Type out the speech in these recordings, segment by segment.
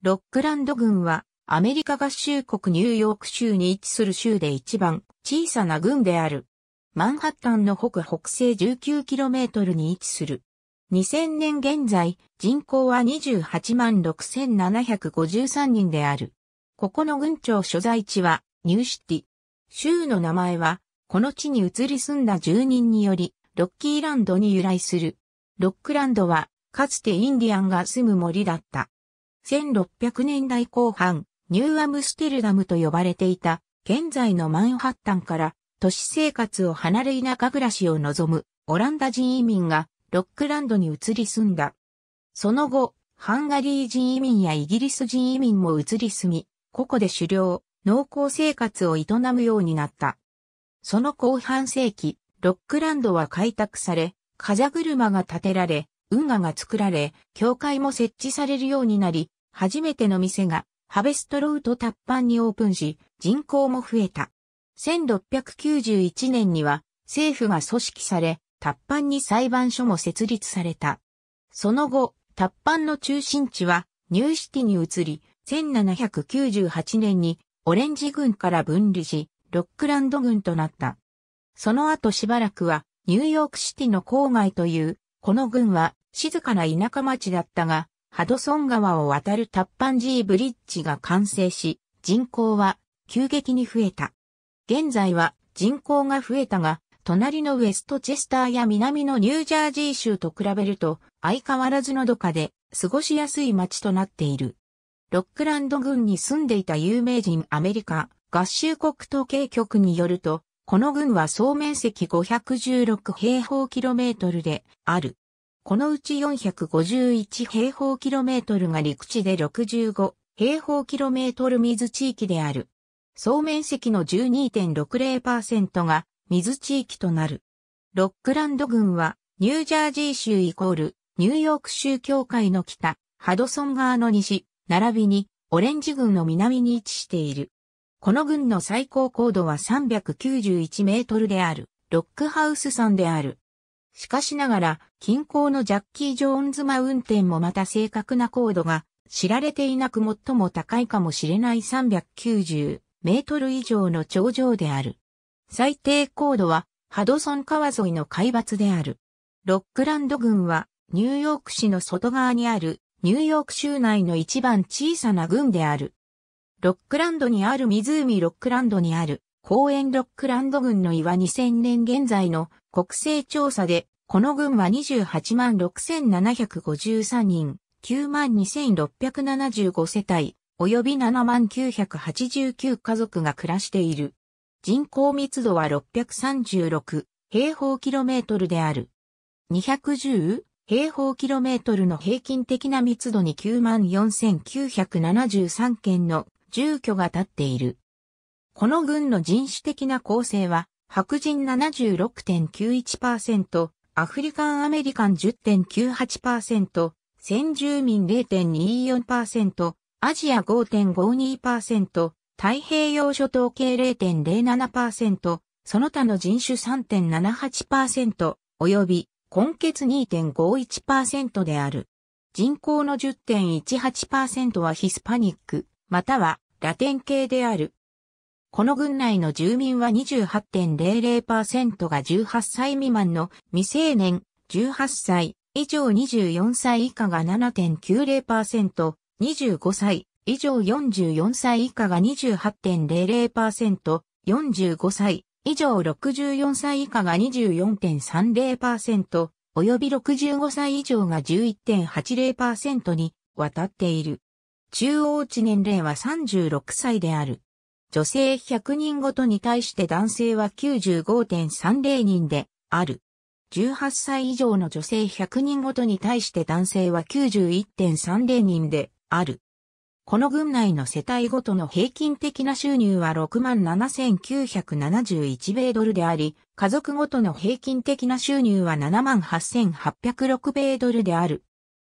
ロックランド軍はアメリカ合衆国ニューヨーク州に位置する州で一番小さな軍である。マンハッタンの北北西 19km に位置する。2000年現在、人口は28万6753人である。ここの軍庁所在地はニューシティ。州の名前は、この地に移り住んだ住人により、ロッキーランドに由来する。ロックランドは、かつてインディアンが住む森だった。1600年代後半、ニューアムステルダムと呼ばれていた、現在のマンハッタンから都市生活を離れ田舎暮らしを望むオランダ人移民がロックランドに移り住んだ。その後、ハンガリー人移民やイギリス人移民も移り住み、ここで狩猟、農耕生活を営むようになった。その後半世紀、ロックランドは開拓され、風車が建てられ、運河が作られ、教会も設置されるようになり、初めての店がハベストロートパンにオープンし、人口も増えた。1691年には政府が組織され、タッパンに裁判所も設立された。その後、タッパンの中心地はニューシティに移り、1798年にオレンジ軍から分離し、ロックランド軍となった。その後しばらくはニューヨークシティの郊外という、この軍は静かな田舎町だったが、ハドソン川を渡るタッパンジーブリッジが完成し、人口は急激に増えた。現在は人口が増えたが、隣のウェストチェスターや南のニュージャージー州と比べると相変わらずのどかで過ごしやすい街となっている。ロックランド郡に住んでいた有名人アメリカ合衆国統計局によると、この郡は総面積516平方キロメートルである。このうち451平方キロメートルが陸地で65平方キロメートル水地域である。総面積の12.60%が水地域となる。ロックランド軍はニュージャージー州イコールニューヨーク州境界の北、ハドソン川の西、並びにオレンジ軍の南に位置している。この軍の最高高度は391メートルである、ロックハウス山である。しかしながら、近郊のジャッキー・ジョーンズ・マウンテンもまた正確な高度が知られていなく最も高いかもしれない390メートル以上の頂上である。最低高度はハドソン川沿いの海抜である。ロックランド軍はニューヨーク市の外側にあるニューヨーク州内の一番小さな軍である。ロックランドにある湖ロックランドにある公園ロックランド軍の岩2000年現在の国勢調査でこの軍は28万6753人、9万2675世帯、及び7万989家族が暮らしている。人口密度は636平方キロメートルである。210平方キロメートルの平均的な密度に94,973件の住居が立っている。この軍の人種的な構成は、白人76.91%、アフリカンアメリカン10.98%、先住民0.24%、アジア5.52%、太平洋諸島系0.07%、その他の人種3.78%、及び、根血2.51%である。人口の10.18%はヒスパニック、またはラテン系である。この郡内の住民は28.00%が18歳未満の未成年、18歳以上24歳以下が7.90%、25歳以上44歳以下が28.00%、45歳以上64歳以下が24.30%、及び65歳以上が11.80%に渡っている。中央値年齢は36歳である。女性100人ごとに対して男性は95.30人である。18歳以上の女性100人ごとに対して男性は91.30人である。この群内の世帯ごとの平均的な収入は67,971米ドルであり、家族ごとの平均的な収入は78,806米ドルである。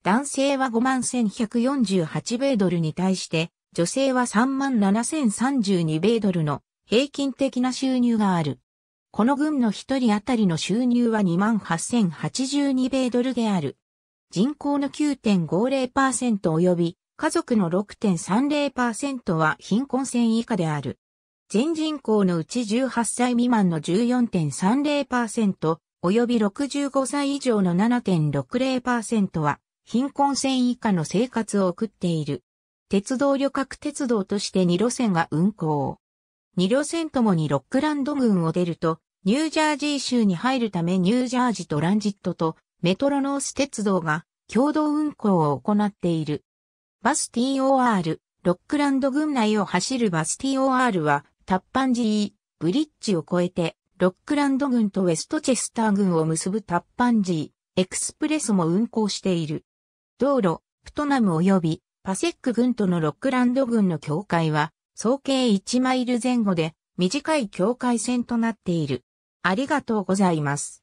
男性は51,148米ドルに対して、女性は37,032米ドルの平均的な収入がある。この群の一人当たりの収入は28,082米ドルである。人口の9.50%及び家族の6.30%は貧困線以下である。全人口のうち18歳未満の14.30%及び65歳以上の7.60%は貧困線以下の生活を送っている。鉄道旅客鉄道として2路線が運行。2路線ともにロックランド軍を出ると、ニュージャージー州に入るためニュージャージトランジットとメトロノース鉄道が共同運行を行っている。バス TOR、ロックランド軍内を走るバス TOR は、タッパンジー、ブリッジを越えて、ロックランド軍とウェストチェスター軍を結ぶタッパンジー、エクスプレスも運行している。道路、プトナム及びパセック軍とのロックランド軍の境界は、総計1マイル前後で、短い境界線となっている。ありがとうございます。